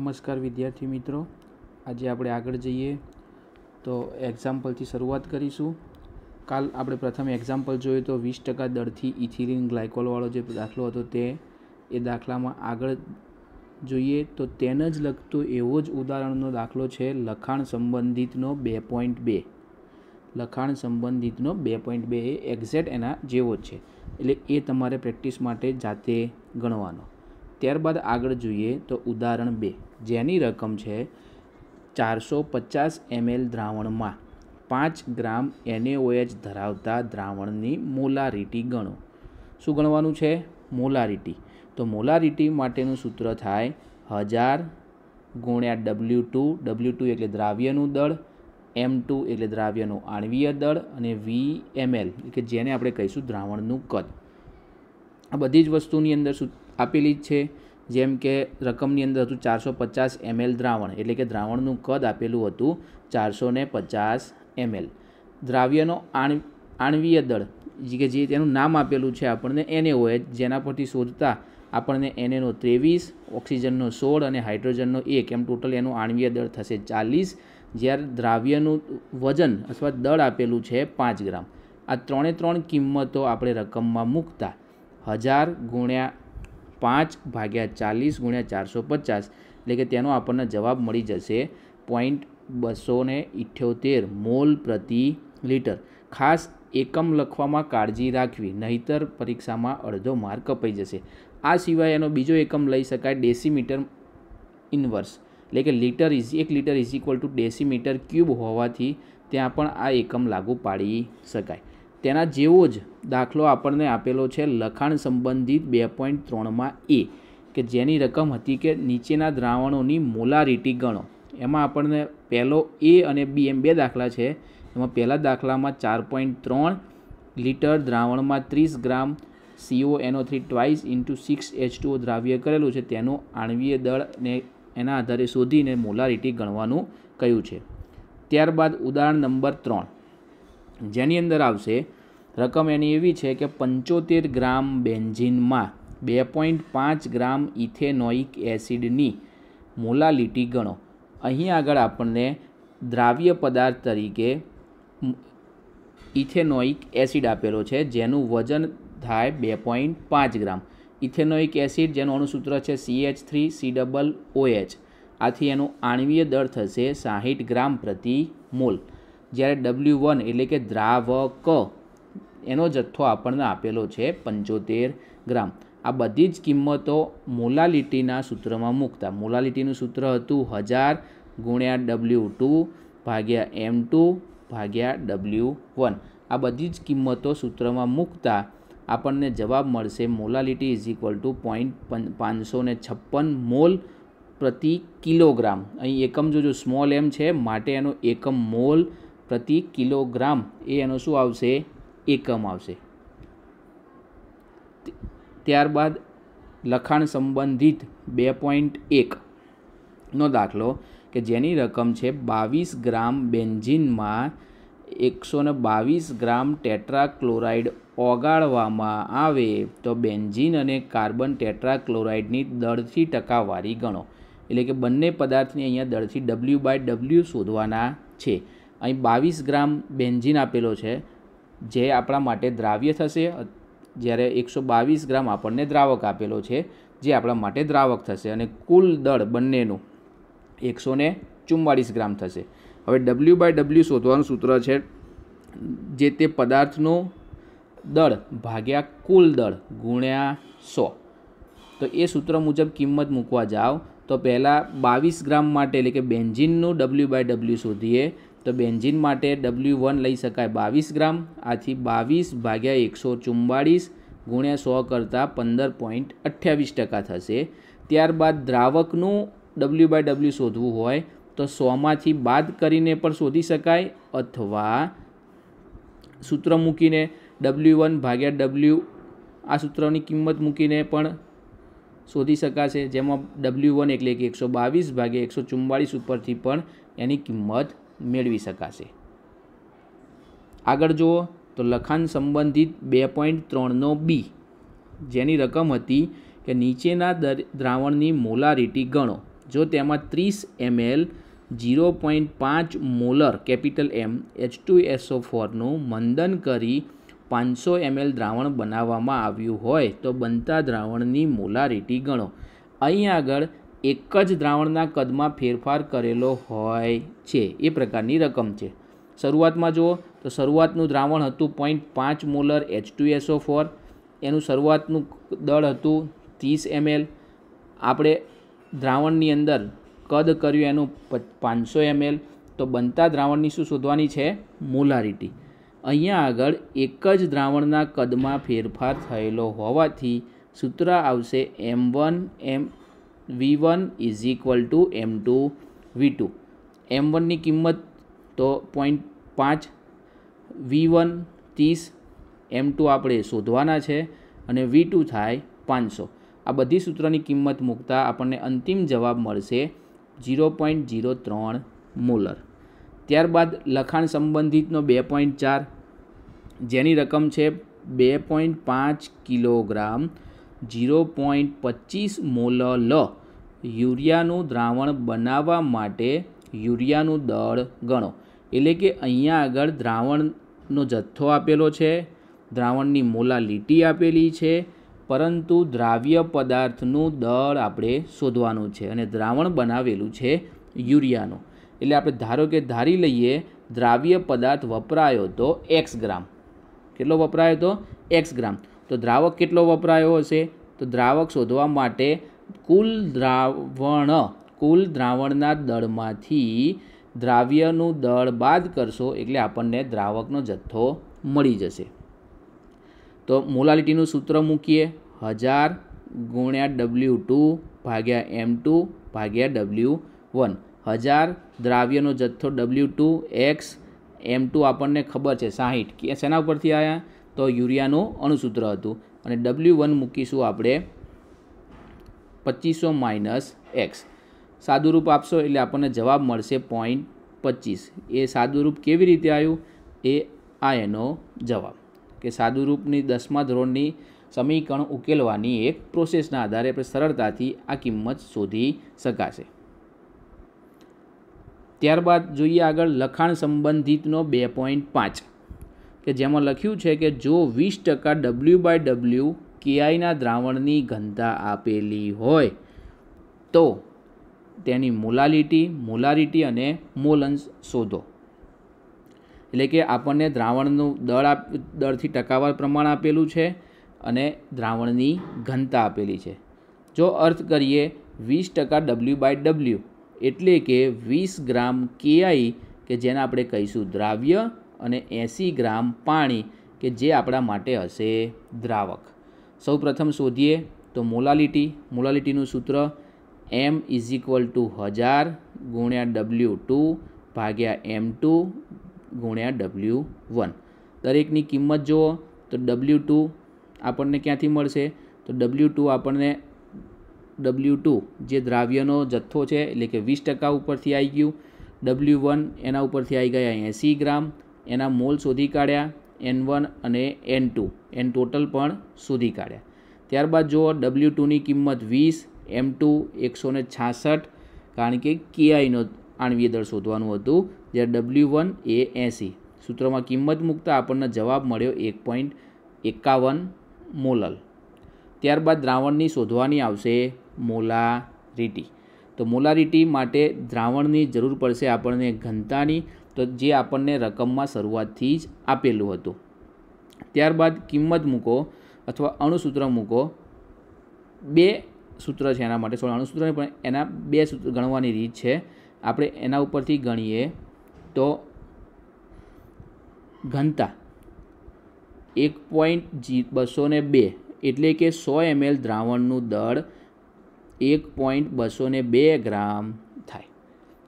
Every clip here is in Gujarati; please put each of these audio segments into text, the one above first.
નમસ્કાર વિદ્યાર્થી મિત્રો આજે આપણે આગળ જઈએ તો એક્ઝામ્પલથી શરૂઆત કરીશું કાલ આપણે પ્રથમ એક્ઝામ્પલ જોઈએ તો વીસ ટકા દરથી ઇથિલિન ગ્લાયકોલવાળો જે દાખલો હતો તે એ દાખલામાં આગળ જોઈએ તો તેને જ લગતો એવો જ ઉદાહરણનો દાખલો છે લખાણ સંબંધિતનો બે પોઈન્ટ બે લખાણ સંબંધિતનો બે પોઈન્ટ બે એ એક્ઝેક્ટ એના જેવો જ છે એટલે એ તમારે પ્રેક્ટિસ માટે જાતે ગણવાનો ત્યારબાદ આગળ જોઈએ તો ઉદાહરણ બે જેની રકમ છે ચારસો પચાસ એમએલ દ્રાવણમાં પાંચ ગ્રામ એનએઓએચ ધરાવતા દ્રાવણની મોલારિટી ગણો શું ગણવાનું છે મોલારિટી તો મોલારિટી માટેનું સૂત્ર થાય હજાર ગુણ્યા ડબલ્યુ ટુ ડબલ્યુ ટુ એટલે દ્રાવ્યનું દળ એમ ટુ એટલે દ્રાવ્યનું આણવીય દળ અને વી એમએલ એલ કે જેને આપણે કહીશું દ્રાવણનું કદ આ બધી જ વસ્તુની અંદર આપેલી જ છે જેમ કે રકમની અંદર હતું ચારસો પચાસ એમએલ દ્રાવણ એટલે કે દ્રાવણનું કદ આપેલું હતું ચારસો ને પચાસ એમએલ દ્રાવ્યનો આણ આણવીય દળ કે જે તેનું નામ આપેલું છે આપણને એને હોય જેના પરથી શોધતા આપણને એનેનો ત્રેવીસ ઓક્સિજનનો સોળ અને હાઇડ્રોજનનો એક એમ ટોટલ એનું આણવીય દળ થશે ચાલીસ જ્યારે દ્રાવ્યનું વજન અથવા દળ આપેલું છે પાંચ ગ્રામ આ ત્રણે ત્રણ કિંમતો આપણે રકમમાં મૂકતા હજાર ગુણ્યા પાંચ ભાગ્યા ચાલીસ ગુણ્યા ચારસો પચાસ એટલે કે તેનો આપણને જવાબ મળી જશે પોઈન્ટ બસો ને ઇઠ્યોતેર મોલ પ્રતિ લીટર ખાસ એકમ લખવામાં કાળજી રાખવી નહીતર પરીક્ષામાં અડધો માર્ક અપાઈ જશે આ સિવાય એનો બીજો એકમ લઈ શકાય ડેસીમીટર ઇન્વર્સ એટલે કે લીટર ઇઝ એક litre is equal to decimetre cube હોવાથી ત્યાં પણ આ એકમ લાગુ પાડી શકાય તેના જેવો જ દાખલો આપણને આપેલો છે લખાણ સંબંધિત બે પોઈન્ટ ત્રણમાં એ કે જેની રકમ હતી કે નીચેના દ્રાવણોની મોલારિટી ગણો એમાં આપણને પહેલો એ અને બી એમ બે દાખલા છે એમાં પહેલા દાખલામાં ચાર પોઈન્ટ ત્રણ લીટર દ્રાવણમાં ત્રીસ ગ્રામ સીઓ એનો three twice into six H two દ્રાવ્ય કરેલું છે તેનું આણવીય દળને એના આધારે શોધીને મોલારિટી ગણવાનું કહ્યું છે ત્યારબાદ ઉદાહરણ નંબર ત્રણ જેની અંદર આવશે રકમ એની એવી છે કે પંચોતેર ગ્રામ બેન્ઝિનમાં બે પોઈન્ટ પાંચ ગ્રામ ઇથેનોઇક એસિડની મોલાલિટી ગણો અહીં આગળ આપણને દ્રાવ્ય પદાર્થ તરીકે ઇથેનોઇક એસિડ આપેલો છે જેનું વજન થાય બે પોઈન્ટ પાંચ ગ્રામ ઇથેનોઇક એસિડ જેનું અણુસૂત્ર છે C H three C double OH આથી એનું આણવીય દર થશે સાહીઠ ગ્રામ પ્રતિ મોલ જ્યારે ડબલ્યુ વન એટલે કે દ્રાવક એનો જથ્થો આપણને આપેલો છે પંચોતેર ગ્રામ આ બધી જ કિંમતો મોલાલિટીના સૂત્રમાં મૂકતા મોલાલિટીનું સૂત્ર હતું હજાર ગુણ્યા ડબલ્યુ ટુ ભાગ્યા એમ ટુ ભાગ્યા ડબલ્યુ વન આ બધી જ કિંમતો સૂત્રમાં મૂકતા આપણને જવાબ મળશે molality is equal to point પાંચસો ને છપ્પન મોલ પ્રતિ કિલોગ્રામ અહીં એકમ જોજો સ્મોલ એમ છે માટે એનો એકમ મોલ પ્રતિ કિલોગ્રામ એ એનો શું આવશે એકમ આવશે ત્યારબાદ લખાણ સંબંધિત બે પોઈન્ટ એકનો દાખલો કે જેની રકમ છે બાવીસ ગ્રામ બેન્ઝિનમાં એકસો બાવીસ ગ્રામ ટેટ્રાક્લોરાઇડ ઓગાળવામાં આવે તો બેન્ઝિન અને કાર્બન ટેટ્રાક્લોરાઇડની દળથી ટકાવારી ગણો એટલે કે બંને પદાર્થની અહીંયા દરથી ડબલ્યુ બાય ડબલ્યુ શોધવાના છે અહીં બાવીસ ગ્રામ બેન્ઝિન આપેલો છે જે આપણા માટે દ્રાવ્ય થશે જ્યારે એકસો બાવીસ ગ્રામ આપણને દ્રાવક આપેલો છે જે આપણા માટે દ્રાવક થશે અને કુલ દળ બંનેનું એકસો ને ચુમ્માળીસ ગ્રામ થશે હવે ડબલ્યુ બાય ડબલ્યુ શોધવાનું સૂત્ર છે જે તે પદાર્થનો દળ ભાગ્યા કુલ દળ ગુણ્યા સો તો એ સૂત્ર મુજબ કિંમત મૂકવા જાઓ તો પહેલાં બાવીસ ગ્રામ માટે એટલે કે બેન્ઝિનનું ડબલ્યુ બાય ડબલ્યુ શોધીએ તો બેન્ઝિન માટે ડબલ્યુ વન લઈ શકાય બાવીસ ગ્રામ આથી બાવીસ ભાગ્યા એકસો ચુમ્માળીસ ગુણ્યા સો કરતાં પંદર પોઈન્ટ અઠ્યાવીસ ટકા થશે ત્યારબાદ દ્રાવકનું ડબલ્યુ બાય ડબલ્યુ શોધવું હોય તો સોમાંથી બાદ કરીને પણ શોધી શકાય અથવા સૂત્ર મૂકીને ડબલ્યુ વન ભાગ્યા ડબલ્યુ આ સૂત્રની કિંમત મૂકીને પણ શોધી શકાશે જેમાં ડબલ્યુ વન એટલે કે એકસો બાવીસ ભાગે એકસો ચુમ્માળીસ ઉપરથી પણ એની કિંમત મેળવી શકાશે આગળ જુઓ તો લખાણ સંબંધિત બે પોઈન્ટ ત્રણનો બી જેની રકમ હતી કે નીચેના દર દ્રાવણની મોલારિટી ગણો જો તેમાં ત્રીસ એમએલ જીરો પોઈન્ટ પાંચ molar capital M H two SO ફોરનું મંદન કરી પાંચસો એમએલ દ્રાવણ બનાવવામાં આવ્યું હોય તો બનતા દ્રાવણની મોલારિટી ગણો અહીં આગળ એક જ દ્રાવણના કદમાં ફેરફાર કરેલો હોય છે એ પ્રકારની રકમ છે શરૂઆતમાં જુઓ તો શરૂઆતનું દ્રાવણ હતું પોઈન્ટ પાંચ molar H two SO four એનું શરૂઆતનું દળ હતું ત્રીસ એમએલ આપણે દ્રાવણની અંદર કદ કર્યું એનું પાંચસો એમએલ તો બનતા દ્રાવણની શું શોધવાની છે મોલારિટી અહીંયા આગળ એક જ દ્રાવણના કદમાં ફેરફાર થયેલો હોવાથી સૂત્ર આવશે M one M V one is equal to M two V two M વનની કિંમત તો પોઈન્ટ પાંચ વી વન ત્રીસ એમ ટુ આપણે શોધવાના છે અને વી ટુ થાય પાંચસો આ બધી સૂત્રની કિંમત મૂકતા આપણને અંતિમ જવાબ મળશે ઝીરો પોઈન્ટ ઝીરો ત્રણ મોલર ત્યારબાદ લખાણ સંબંધિતનો બે પોઈન્ટ ચાર જેની રકમ છે બે પોઈન્ટ પાંચ કિલોગ્રામ જીરો પોઈન્ટ પચીસ મોલ લ યુરિયાનું દ્રાવણ બનાવવા માટે યુરિયાનું દળ ગણો એટલે કે અહીંયા આગળ દ્રાવણનો જથ્થો આપેલો છે દ્રાવણની મોલા લીટી આપેલી છે પરંતુ દ્રાવ્ય પદાર્થનું દળ આપણે શોધવાનું છે અને દ્રાવણ બનાવેલું છે યુરિયાનું એટલે આપણે ધારો કે ધારી લઈએ દ્રાવ્ય પદાર્થ વપરાયો તો એક્સ ગ્રામ કેટલો વપરાયો તો એક્સ ગ્રામ તો દ્રાવક કેટલો વપરાયો હશે તો દ્રાવક શોધવા માટે કુલ દ્રાવણ કુલ દ્રાવણના દળમાંથી દ્રાવ્યનું દળ બાદ કરશો એટલે આપણને દ્રાવકનો જથ્થો મળી જશે તો મોલાલિટીનું સૂત્ર મૂકીએ હજાર ગુણ્યા ડબલ્યુ ટુ ભાગ્યા એમ ટુ ભાગ્યા ડબલ્યુ વન હજાર દ્રાવ્યનો જથ્થો W two X M two આપણને ખબર છે સાહીઠ કે શેના ઉપરથી આવ્યા તો યુરિયાનું અણુસૂત્ર હતું અને ડબલ્યુ વન મૂકીશું આપણે પચીસો માઇનસ એક્સ સાદુરૂપ આપશો એટલે આપણને જવાબ મળશે પોઈન્ટ પચીસ એ સાદુરૂપ કેવી રીતે આવ્યું એ આ એનો જવાબ કે સાદુરૂપની દસમા ધોરણની સમીકરણ ઉકેલવાની એક પ્રોસેસના આધારે આપણે સરળતાથી આ કિંમત શોધી શકાશે ત્યારબાદ જોઈએ આગળ લખાણ સંબંધિતનો બે પોઈન્ટ પાંચ કે જેમાં લખ્યું છે કે જો વીસ ટકા ડબલ્યુ બાય ડબલ્યુ કેઆઈના દ્રાવણની ઘનતા આપેલી હોય તો તેની મોલાલિટી મોલારિટી અને મોલન્સ શોધો એટલે કે આપણને દ્રાવણનું દળ આપ દળથી ટકાવાર પ્રમાણ આપેલું છે અને દ્રાવણની ઘનતા આપેલી છે જો અર્થ કરીએ વીસ ટકા ડબલ્યુ બાય ડબલ્યુ એટલે કે વીસ ગ્રામ કેઆઈ કે જેને આપણે કહીશું દ્રાવ્ય અને એંસી ગ્રામ પાણી કે જે આપણા માટે હશે દ્રાવક સૌપ્રથમ શોધીએ તો મોલાલિટી મોલાલિટીનું સૂત્ર એમ ઇઝ ઇક્વલ ટુ હજાર ગુણ્યા ડબલ્યુ ટુ ભાગ્યા એમ ટુ ગુણ્યા ડબલ્યુ વન દરેકની કિંમત જુઓ તો ડબલ્યુ ટુ આપણને ક્યાંથી મળશે તો ડબલ્યુ ટુ આપણને ડબલ્યુ ટુ જે દ્રાવ્યનો જથ્થો છે એટલે કે વીસ ટકા ઉપરથી આવી ગયું ડબલ્યુ વન એના ઉપરથી આવી ગયા એંસી ગ્રામ એના મોલ શોધી કાઢ્યા એન વન અને એન ટુ એન ટોટલ પણ શોધી કાઢ્યા ત્યારબાદ જો ડબલ્યુ ટુની કિંમત વીસ એમ ટુ એકસો ને છાસઠ કારણ કે કેઆઈનો આણવીય દળ શોધવાનું હતું જ્યારે ડબલ્યુ વન એ એંસી સૂત્રમાં કિંમત મૂકતા આપણને જવાબ મળ્યો એક પોઈન્ટ એકાવન મોલલ ત્યારબાદ દ્રાવણની શોધવાની આવશે મોલારીટી તો મોલારીટી માટે દ્રાવણની જરૂર પડશે આપણને ઘનતાની તો જે આપણને રકમમાં શરૂઆતથી જ આપેલું હતું ત્યારબાદ કિંમત મૂકો અથવા અણુસૂત્ર મૂકો બે સૂત્ર છે એના માટે સોળ અણુસૂત્ર પણ એના બે સૂત્ર ગણવાની રીત છે આપણે એના ઉપરથી ગણીએ તો ઘનતા એક પોઈન્ટ જી બસો ને બે એટલે કે સો એમએલ દ્રાવણનું દળ એક પોઈન્ટ બસો બે ગ્રામ થાય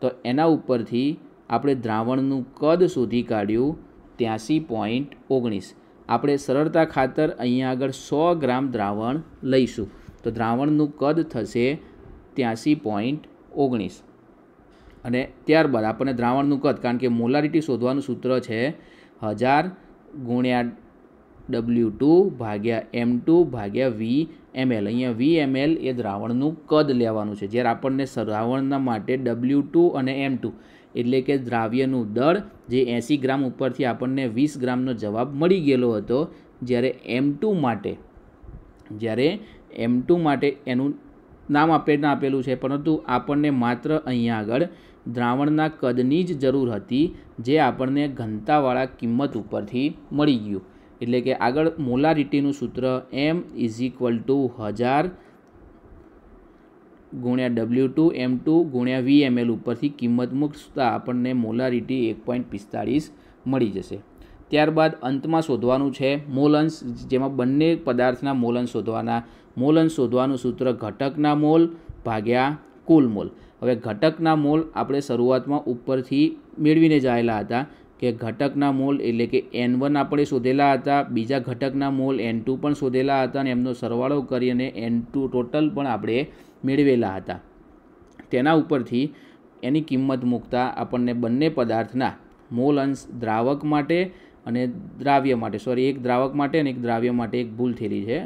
તો એના ઉપરથી આપણે દ્રાવણનું કદ શોધી કાઢ્યું ત્યાંસી પોઈન્ટ ઓગણીસ આપણે સરળતા ખાતર અહીંયા આગળ સો ગ્રામ દ્રાવણ લઈશું તો દ્રાવણનું કદ થશે ત્યાંસી પોઈન્ટ ઓગણીસ અને ત્યારબાદ આપણને દ્રાવણનું કદ કારણ કે મોલારિટી શોધવાનું સૂત્ર છે હજાર ગુણ્યા ડબલ્યુ ટુ ભાગ્યા એમ ટુ ભાગ્યા વી એમ એલ અહીંયા વી એમ એલ એ દ્રાવણનું કદ લેવાનું છે જ્યારે આપણને દ્રાવણના માટે ડબલ્યુ ટુ અને એમ ટુ એટલે કે દ્રાવ્યનું દળ જે એંસી ગ્રામ ઉપરથી આપણને વીસ ગ્રામનો જવાબ મળી ગયેલો હતો જ્યારે એમ ટુ માટે જ્યારે એમ ટુ માટે એનું નામ આપે આપેલું છે પરંતુ આપણને માત્ર અહીંયા આગળ દ્રાવણના કદની જ જરૂર હતી જે આપણને ઘનતાવાળા કિંમત ઉપરથી મળી ગયું એટલે કે આગળ મોલારિટીનું સૂત્ર એમ ઇઝ ઇક્વલ ટુ હજાર ગુણ્યા ડબલ્યુ ટુ એમ ટુ ગુણ્યા વી એમ એલ ઉપરથી કિંમત મૂકતા આપણને મોલારિટી એક પોઈન્ટ પિસ્તાળીસ મળી જશે ત્યારબાદ અંતમાં શોધવાનું છે મોલન્સ જેમાં બંને પદાર્થના મોલન શોધવાના મોલન શોધવાનું સૂત્ર ઘટકના મોલ ભાગ્યા કુલ મોલ હવે ઘટકના મોલ આપણે શરૂઆતમાં ઉપરથી મેળવીને જાયેલા હતા કે ઘટકના મોલ એટલે કે એન વન આપણે શોધેલા હતા બીજા ઘટકના મોલ એન ટુ પણ શોધેલા હતા અને એમનો સરવાળો કરી અને એન ટુ ટોટલ પણ આપણે મેળવેલા હતા તેના ઉપરથી એની કિંમત મૂકતા આપણને બંને પદાર્થના મોલ અંશ દ્રાવક માટે અને દ્રાવ્ય માટે સોરી એક દ્રાવક માટે અને એક દ્રાવ્ય માટે એક ભૂલ થયેલી છે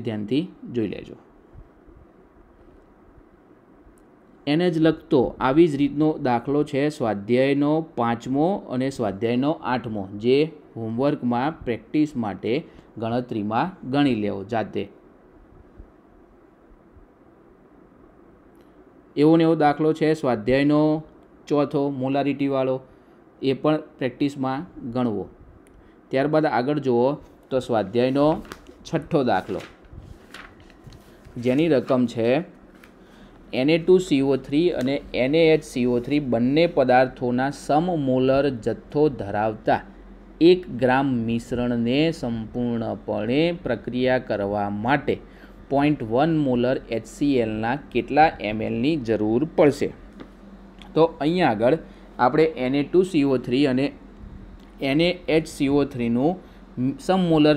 એ ધ્યાનથી જોઈ લેજો એને જ લગતો આવી જ રીતનો દાખલો છે સ્વાધ્યાયનો પાંચમો અને સ્વાધ્યાયનો આઠમો જે હોમવર્કમાં પ્રેક્ટિસ માટે ગણતરીમાં ગણી લેવો જાતે એવો ને એવો દાખલો છે સ્વાધ્યાયનો ચોથો મોલારિટીવાળો એ પણ પ્રેક્ટિસમાં ગણવો ત્યારબાદ આગળ જુઓ તો સ્વાધ્યાયનો છઠ્ઠો દાખલો જેની રકમ છે એને ટુ સીઓ થ્રી અને એને એચ સીઓ થ્રી બંને પદાર્થોના સમમોલર જથ્થો ધરાવતા એક ગ્રામ મિશ્રણને સંપૂર્ણપણે પ્રક્રિયા કરવા માટે પોઈન્ટ વન મોલર એચસીએલના કેટલા એમએલની જરૂર પડશે તો અહીંયા આગળ આપણે એને ટુ સીઓ થ્રી અને એને એચ સીઓ થ્રીનું મોલર